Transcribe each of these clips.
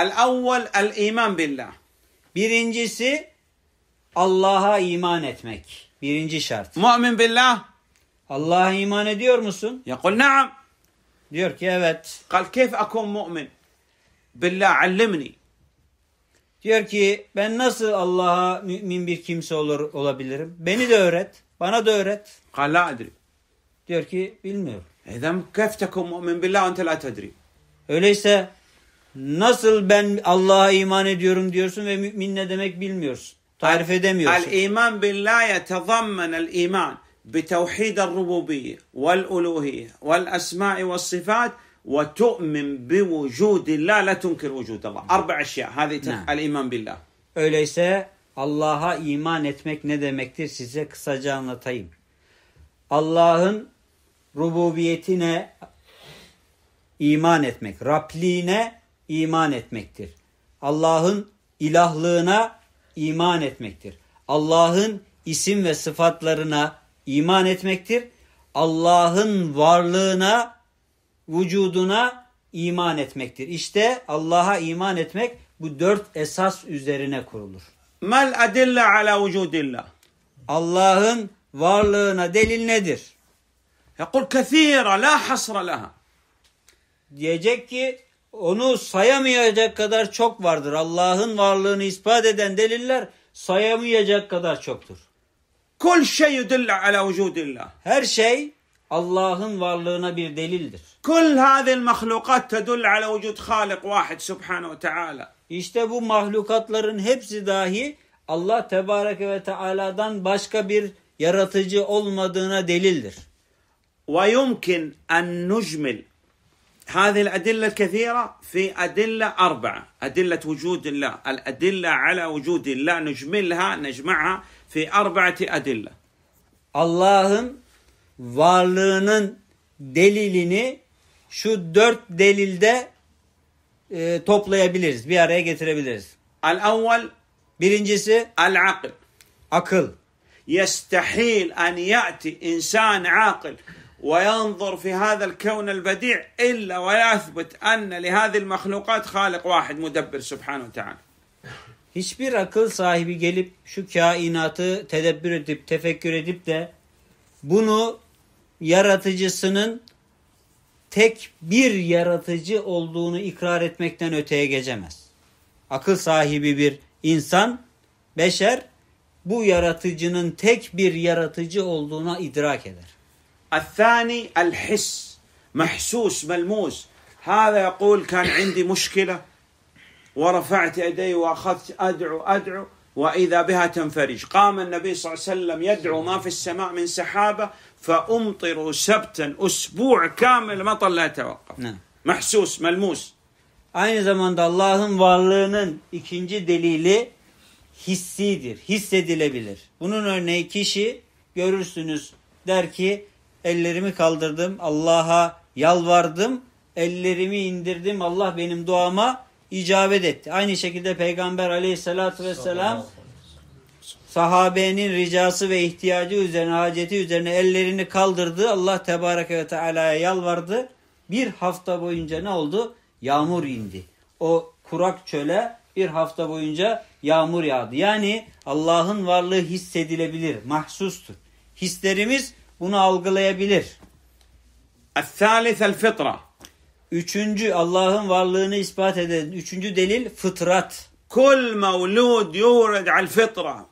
El avval el iman billah. Birincisi Allah'a iman etmek. Birinci şart. Mu'min billah. Allah'a iman ediyor musun? Yakul na'am. Diyor ki evet. Kal keyf akun mu'min? Billah allimni. Diyor ki ben nasıl Allah'a mümin bir kimse olur olabilirim? Beni de öğret. Bana da öğret. Kal la adri. Diyor ki bilmiyorum. Edem keyf tekun mu'min billah ente la tedri. Öyleyse Nasıl ben Allah'a iman ediyorum diyorsun ve mümin ne demek bilmiyorsun. Tarif edemiyorsun. El-iman billah yetezammenen el-iman بتوحيد الربوبية والألوهية ve والصفات ve بوجود الله لا la tunkir الله أربع أشياء هذه نعم. iman بالله Öyleyse Allah'a iman etmek ne demektir size kısaca anlatayım. Allah'ın rububiyetine iman etmek, Rabliğine iman etmektir. Allah'ın ilahlığına iman etmektir. Allah'ın isim ve sıfatlarına iman etmektir. Allah'ın varlığına, vücuduna iman etmektir. İşte Allah'a iman etmek bu dört esas üzerine kurulur. Mel adille ala vücudillah. Allah'ın varlığına delil nedir? Yakul kethira la hasra laha. Diyecek ki onu sayamayacak kadar çok vardır. Allah'ın varlığını ispat eden deliller sayamayacak kadar çoktur. Kul şey yudilla ala vücudillah. Her şey Allah'ın varlığına bir delildir. Kul hazil mahlukat tedul ala vücud halik vahid subhanahu ve teala. İşte bu mahlukatların hepsi dahi Allah tebareke ve teala'dan başka bir yaratıcı olmadığına delildir. Ve yumkin en nujmil هذه الأدلة الكثيرة في أدلة أربعة أدلة وجود الله الأدلة على وجود الله نجملها نجمعها في أربعة أدلة Allah'ın varlığının delilini şu dört delilde e, toplayabiliriz, bir araya getirebiliriz. Al-awwal birincisi al-akıl. Akıl. Yestahil en yati insan akıl وينظر في هذا الكون البديع الا ويثبت ان لهذه المخلوقات خالق واحد مدبر سبحانه وتعالى. Hiçbir akıl sahibi gelip şu kainatı tedebbür edip tefekkür edip de bunu yaratıcısının tek bir yaratıcı olduğunu ikrar etmekten öteye geçemez. Akıl sahibi bir insan, beşer bu yaratıcının tek bir yaratıcı olduğuna idrak eder. الثاني الحس محسوس ملموس هذا يقول كان عندي مشكله ورفعت يدي واخذت ادعو ادعو واذا بها تنفرج قام النبي صلى الله عليه وسلم يدعو ما في السماء من سحابه فامطروا سبتا اسبوع كامل مطر لا يتوقف نعم. محسوس ملموس Aynı zamanda Allah'ın varlığının ikinci delili hissidir, hissedilebilir. Bunun örneği kişi görürsünüz der ki Ellerimi kaldırdım. Allah'a yalvardım. Ellerimi indirdim. Allah benim duama icabet etti. Aynı şekilde Peygamber aleyhissalatü vesselam sahabenin ricası ve ihtiyacı üzerine, haceti üzerine ellerini kaldırdı. Allah tebareke ve teala'ya yalvardı. Bir hafta boyunca ne oldu? Yağmur indi. O kurak çöle bir hafta boyunca yağmur yağdı. Yani Allah'ın varlığı hissedilebilir, mahsustur. Hislerimiz bunu algılayabilir. El fitra. Üçüncü Allah'ın varlığını ispat eden üçüncü delil fıtrat. Kul mevlud yured al fitra.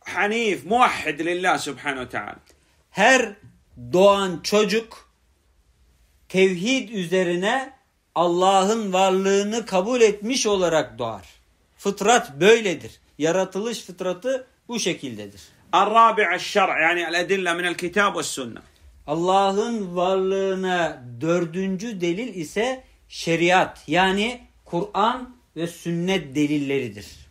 Hanif, muvahhid lillah subhanahu teala. Her doğan çocuk tevhid üzerine Allah'ın varlığını kabul etmiş olarak doğar. Fıtrat böyledir. Yaratılış fıtratı bu şekildedir. الرابع الشرع yani الأدلة من الكتاب والسنة. Allah'ın varlığına dördüncü delil ise şeriat yani Kur'an ve sünnet delilleridir.